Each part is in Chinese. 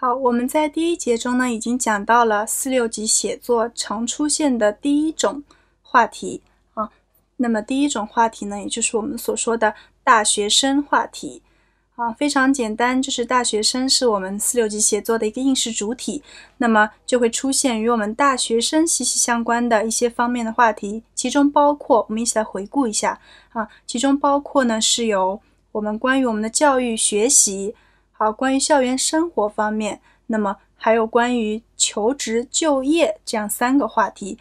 好，我们在第一节中呢，已经讲到了四六级写作常出现的第一种话题啊。那么第一种话题呢，也就是我们所说的大学生话题啊，非常简单，就是大学生是我们四六级写作的一个应试主体。那么就会出现与我们大学生息息相关的一些方面的话题，其中包括，我们一起来回顾一下啊，其中包括呢，是由我们关于我们的教育学习。好，关于校园生活方面，那么还有关于求职就业这样三个话题。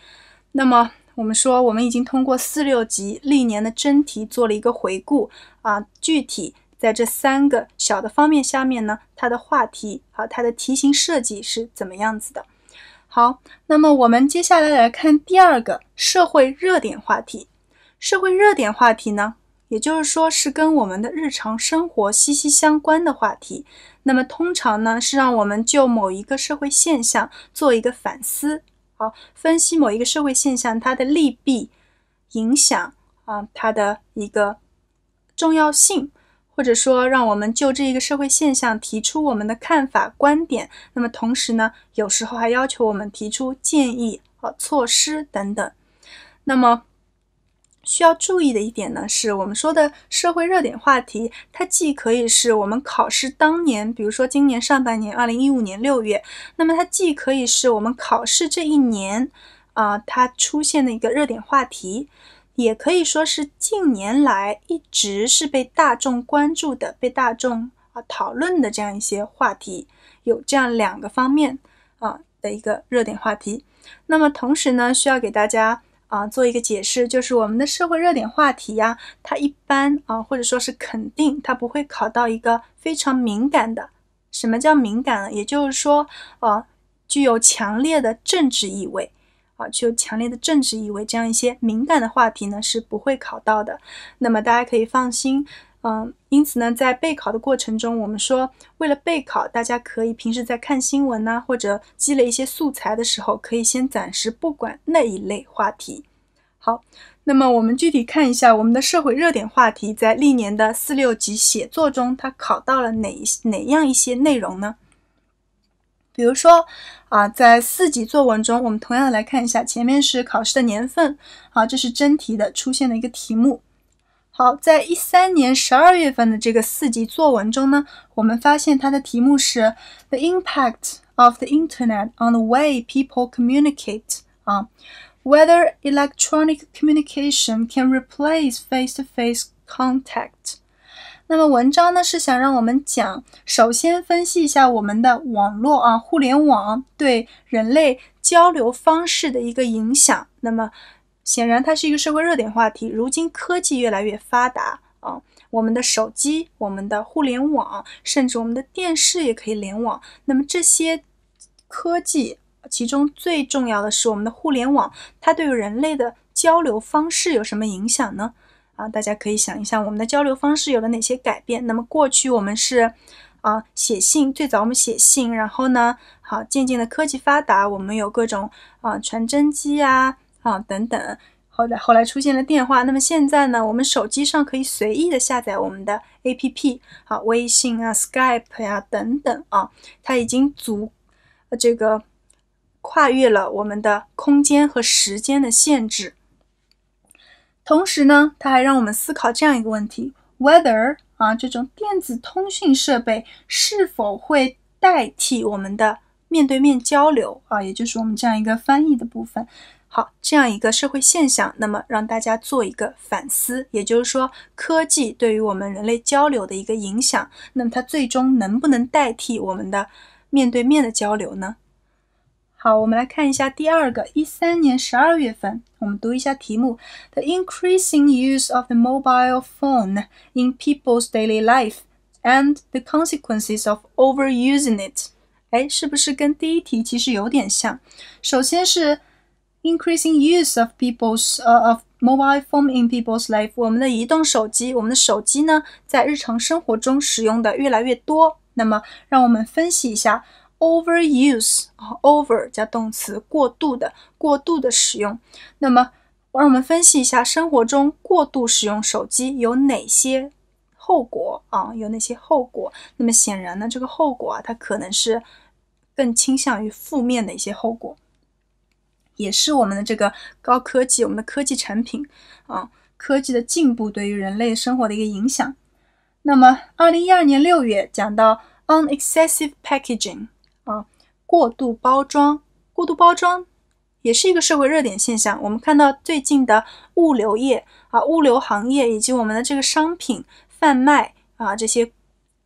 那么我们说，我们已经通过四六级历年的真题做了一个回顾啊。具体在这三个小的方面下面呢，它的话题好，它的题型设计是怎么样子的？好，那么我们接下来来看第二个社会热点话题。社会热点话题呢？也就是说，是跟我们的日常生活息息相关的话题。那么，通常呢，是让我们就某一个社会现象做一个反思，好，分析某一个社会现象它的利弊、影响啊，它的一个重要性，或者说，让我们就这一个社会现象提出我们的看法、观点。那么，同时呢，有时候还要求我们提出建议和措施等等。那么，需要注意的一点呢，是我们说的社会热点话题，它既可以是我们考试当年，比如说今年上半年二零一五年六月，那么它既可以是我们考试这一年，啊，它出现的一个热点话题，也可以说是近年来一直是被大众关注的、被大众啊讨论的这样一些话题，有这样两个方面啊的一个热点话题。那么同时呢，需要给大家。啊，做一个解释，就是我们的社会热点话题呀，它一般啊，或者说是肯定，它不会考到一个非常敏感的。什么叫敏感呢？也就是说，呃，具有强烈的政治意味，啊，具有强烈的政治意味，这样一些敏感的话题呢是不会考到的。那么大家可以放心。嗯，因此呢，在备考的过程中，我们说，为了备考，大家可以平时在看新闻呢，或者积累一些素材的时候，可以先暂时不管那一类话题。好，那么我们具体看一下我们的社会热点话题，在历年的四六级写作中，它考到了哪哪样一些内容呢？比如说啊，在四级作文中，我们同样的来看一下，前面是考试的年份，好，这是真题的出现的一个题目。好，在一三年十二月份的这个四级作文中呢，我们发现它的题目是 The Impact of the Internet on the Way People Communicate，啊，Whether Electronic Communication Can Replace Face-to-Face Contact。那么文章呢是想让我们讲，首先分析一下我们的网络啊，互联网对人类交流方式的一个影响。那么显然，它是一个社会热点话题。如今科技越来越发达啊，我们的手机、我们的互联网，甚至我们的电视也可以联网。那么这些科技，其中最重要的是我们的互联网，它对于人类的交流方式有什么影响呢？啊，大家可以想一想，我们的交流方式有了哪些改变？那么过去我们是啊写信，最早我们写信，然后呢，好，渐渐的科技发达，我们有各种啊传真机啊。啊，等等，后来后来出现了电话。那么现在呢，我们手机上可以随意的下载我们的 APP，啊，微信啊，Skype 呀，等等啊，它已经足这个跨越了我们的空间和时间的限制。同时呢，它还让我们思考这样一个问题：whether 啊，这种电子通讯设备是否会代替我们的面对面交流啊，也就是我们这样一个翻译的部分。好，这样一个社会现象，那么让大家做一个反思，也就是说，科技对于我们人类交流的一个影响，那么它最终能不能代替我们的面对面的交流呢？好，我们来看一下第二个，一三年十二月份，我们读一下题目：The increasing use of the mobile phone in people's daily life and the consequences of overusing it。哎，是不是跟第一题其实有点像？首先是 Increasing use of people's 呃，of mobile phone in people's life。我们的移动手机，我们的手机呢，在日常生活中使用的越来越多。那么，让我们分析一下 overuse 啊，over 加动词，过度的，过度的使用。那么，让我们分析一下生活中过度使用手机有哪些后果啊？有哪些后果？那么，显然呢，这个后果啊，它可能是更倾向于负面的一些后果。也是我们的这个高科技，我们的科技产品，啊，科技的进步对于人类生活的一个影响。那么，二零一二年六月讲到 o n e x c e s s i v e packaging 啊，过度包装，过度包装也是一个社会热点现象。我们看到最近的物流业啊，物流行业以及我们的这个商品贩卖啊，这些，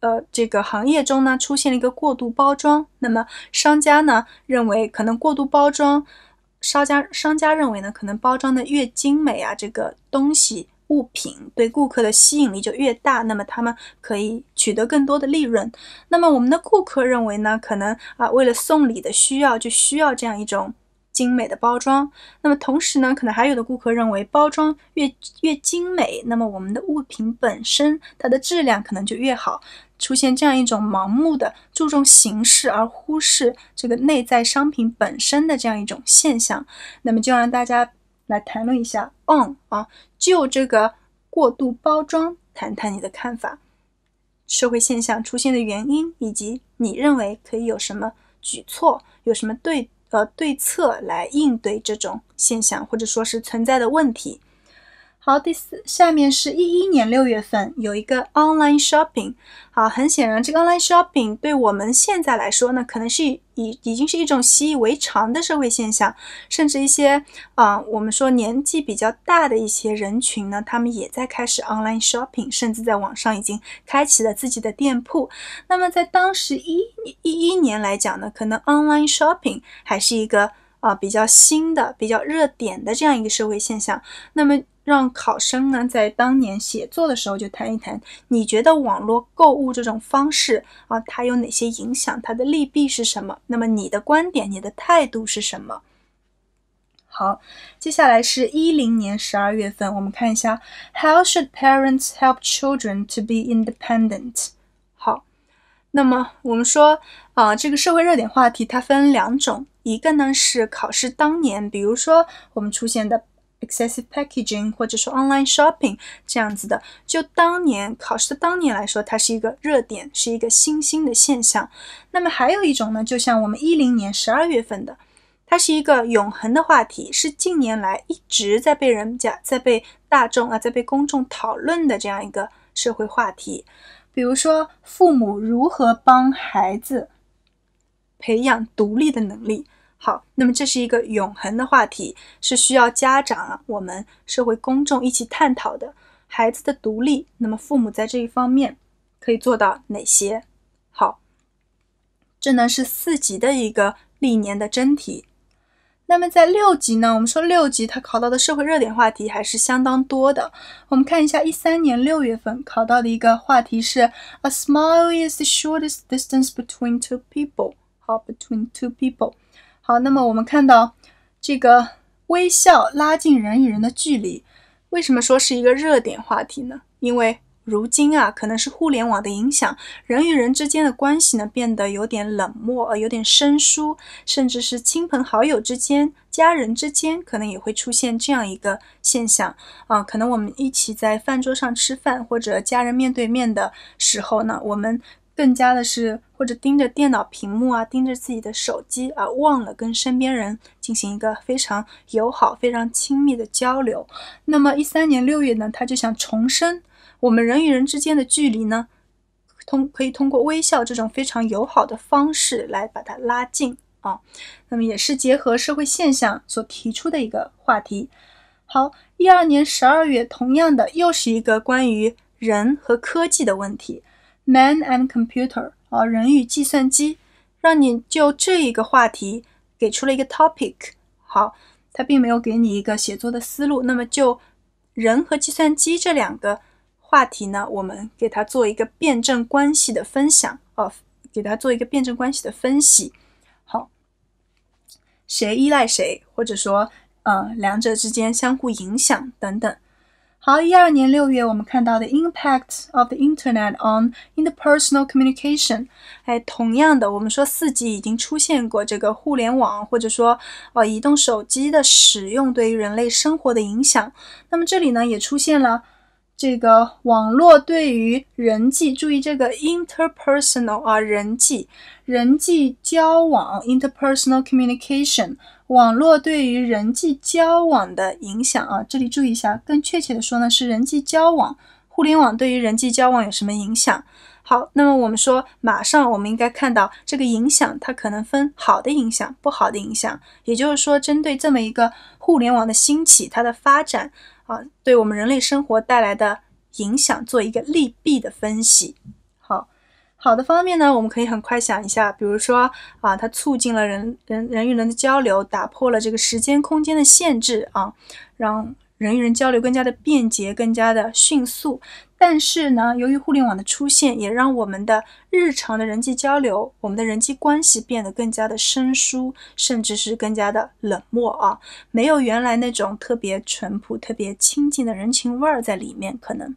呃，这个行业中呢，出现了一个过度包装。那么，商家呢认为可能过度包装。商家商家认为呢，可能包装的越精美啊，这个东西物品对顾客的吸引力就越大，那么他们可以取得更多的利润。那么我们的顾客认为呢，可能啊，为了送礼的需要，就需要这样一种精美的包装。那么同时呢，可能还有的顾客认为，包装越越精美，那么我们的物品本身它的质量可能就越好。出现这样一种盲目的注重形式而忽视这个内在商品本身的这样一种现象，那么就让大家来谈论一下，on 啊，就这个过度包装谈谈你的看法。社会现象出现的原因，以及你认为可以有什么举措，有什么对呃对策来应对这种现象，或者说是存在的问题。好，第四，下面是一一年六月份有一个 online shopping。好，很显然，这个 online shopping 对我们现在来说呢，可能是已已经是一种习以为常的社会现象，甚至一些啊，我们说年纪比较大的一些人群呢，他们也在开始 online shopping，甚至在网上已经开启了自己的店铺。那么，在当时一一一年来讲呢，可能 online shopping 还是一个啊比较新的、比较热点的这样一个社会现象。那么。让考生呢在当年写作的时候就谈一谈，你觉得网络购物这种方式啊，它有哪些影响？它的利弊是什么？那么你的观点，你的态度是什么？好，接下来是一零年十二月份，我们看一下：How should parents help children to be independent？好，那么我们说啊，这个社会热点话题它分两种，一个呢是考试当年，比如说我们出现的。excessive packaging，或者说 online shopping 这样子的，就当年考试的当年来说，它是一个热点，是一个新兴的现象。那么还有一种呢，就像我们一零年十二月份的，它是一个永恒的话题，是近年来一直在被人家在被大众啊，在被公众讨论的这样一个社会话题。比如说，父母如何帮孩子培养独立的能力。好，那么这是一个永恒的话题，是需要家长啊，我们社会公众一起探讨的。孩子的独立，那么父母在这一方面可以做到哪些？好，这呢是四级的一个历年的真题。那么在六级呢，我们说六级它考到的社会热点话题还是相当多的。我们看一下一三年六月份考到的一个话题是：A smile is the shortest distance between two people，好，between two people。好，那么我们看到这个微笑拉近人与人的距离，为什么说是一个热点话题呢？因为如今啊，可能是互联网的影响，人与人之间的关系呢变得有点冷漠，有点生疏，甚至是亲朋好友之间、家人之间，可能也会出现这样一个现象啊。可能我们一起在饭桌上吃饭，或者家人面对面的时候呢，我们。更加的是，或者盯着电脑屏幕啊，盯着自己的手机啊，忘了跟身边人进行一个非常友好、非常亲密的交流。那么一三年六月呢，他就想重申，我们人与人之间的距离呢，通可以通过微笑这种非常友好的方式来把它拉近啊。那么也是结合社会现象所提出的一个话题。好，一二年十二月，同样的又是一个关于人和科技的问题。Man and computer，啊，人与计算机，让你就这一个话题给出了一个 topic。好，他并没有给你一个写作的思路。那么就人和计算机这两个话题呢，我们给它做一个辩证关系的分享哦，给它做一个辩证关系的分析。好，谁依赖谁，或者说，嗯，两者之间相互影响等等。好，一二年六月，我们看到的 impact of the internet on interpersonal communication。哎，同样的，我们说四 G 已经出现过这个互联网，或者说，呃，移动手机的使用对于人类生活的影响。那么这里呢，也出现了这个网络对于人际，注意这个 interpersonal 啊，人际、人际交往 interpersonal communication。网络对于人际交往的影响啊，这里注意一下，更确切的说呢，是人际交往，互联网对于人际交往有什么影响？好，那么我们说，马上我们应该看到这个影响，它可能分好的影响，不好的影响。也就是说，针对这么一个互联网的兴起，它的发展啊，对我们人类生活带来的影响，做一个利弊的分析。好的方面呢，我们可以很快想一下，比如说啊，它促进了人人人与人的交流，打破了这个时间空间的限制啊，让人与人交流更加的便捷，更加的迅速。但是呢，由于互联网的出现，也让我们的日常的人际交流，我们的人际关系变得更加的生疏，甚至是更加的冷漠啊，没有原来那种特别淳朴、特别亲近的人情味儿在里面，可能。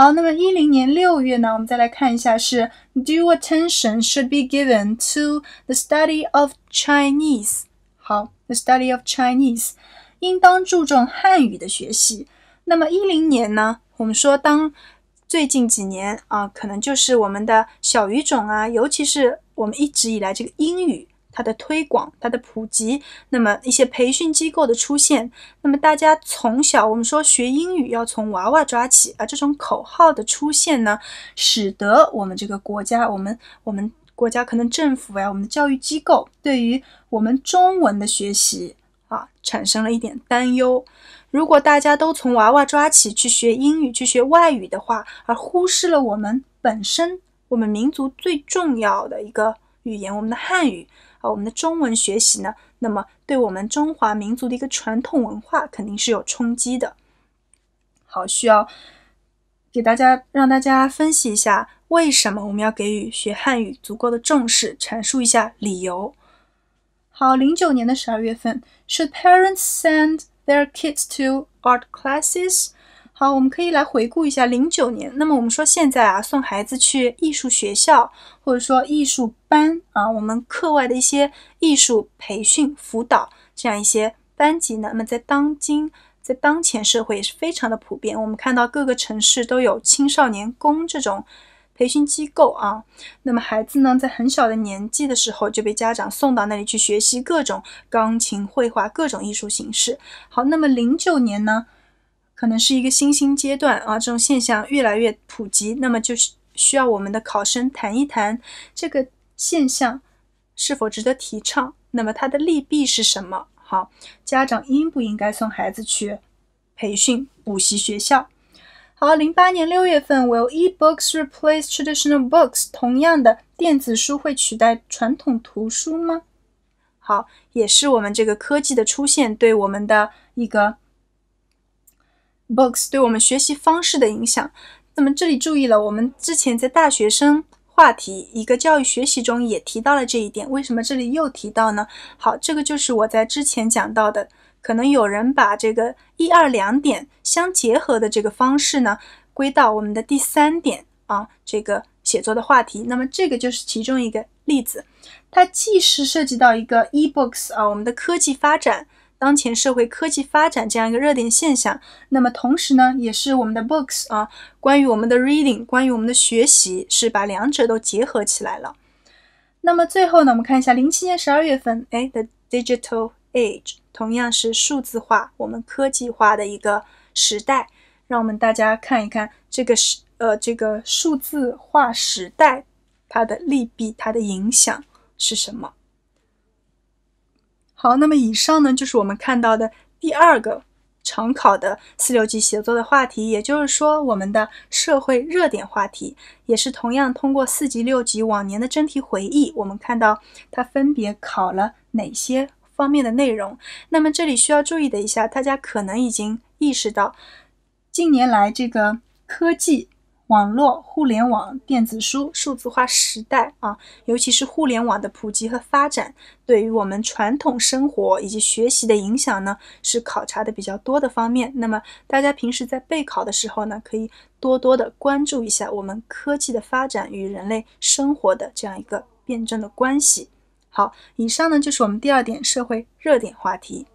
好，那么一零年六月呢，我们再来看一下，是 Due attention should be given to the study of Chinese。好，the study of Chinese，应当注重汉语的学习。那么一零年呢，我们说当最近几年啊，可能就是我们的小语种啊，尤其是我们一直以来这个英语。它的推广，它的普及，那么一些培训机构的出现，那么大家从小我们说学英语要从娃娃抓起啊，这种口号的出现呢，使得我们这个国家，我们我们国家可能政府呀，我们的教育机构对于我们中文的学习啊，产生了一点担忧。如果大家都从娃娃抓起去学英语，去学外语的话，而忽视了我们本身我们民族最重要的一个。语言，我们的汉语啊，我们的中文学习呢，那么对我们中华民族的一个传统文化肯定是有冲击的。好，需要给大家让大家分析一下，为什么我们要给予学汉语足够的重视，阐述一下理由。好，零九年的十二月份，Should parents send their kids to art classes? 好，我们可以来回顾一下零九年。那么我们说现在啊，送孩子去艺术学校或者说艺术班啊，我们课外的一些艺术培训辅导这样一些班级呢，那么在当今在当前社会也是非常的普遍。我们看到各个城市都有青少年宫这种培训机构啊，那么孩子呢，在很小的年纪的时候就被家长送到那里去学习各种钢琴、绘画、各种艺术形式。好，那么零九年呢？可能是一个新兴阶段啊，这种现象越来越普及，那么就是需要我们的考生谈一谈这个现象是否值得提倡，那么它的利弊是什么？好，家长应不应该送孩子去培训补习学校？好，零八年六月份，Will e-books replace traditional books？同样的，电子书会取代传统图书吗？好，也是我们这个科技的出现对我们的一个。Books 对我们学习方式的影响。那么这里注意了，我们之前在大学生话题一个教育学习中也提到了这一点。为什么这里又提到呢？好，这个就是我在之前讲到的。可能有人把这个一二两点相结合的这个方式呢，归到我们的第三点啊，这个写作的话题。那么这个就是其中一个例子，它既是涉及到一个 e-books 啊，我们的科技发展。当前社会科技发展这样一个热点现象，那么同时呢，也是我们的 books 啊，关于我们的 reading，关于我们的学习，是把两者都结合起来了。那么最后呢，我们看一下零七年十二月份，哎，the digital age，同样是数字化、我们科技化的一个时代，让我们大家看一看这个时，呃，这个数字化时代它的利弊、它的影响是什么。好，那么以上呢，就是我们看到的第二个常考的四六级写作的话题，也就是说，我们的社会热点话题，也是同样通过四级、六级往年的真题回忆，我们看到它分别考了哪些方面的内容。那么这里需要注意的一下，大家可能已经意识到，近年来这个科技。网络、互联网、电子书、数字化时代啊，尤其是互联网的普及和发展，对于我们传统生活以及学习的影响呢，是考察的比较多的方面。那么，大家平时在备考的时候呢，可以多多的关注一下我们科技的发展与人类生活的这样一个辩证的关系。好，以上呢就是我们第二点社会热点话题。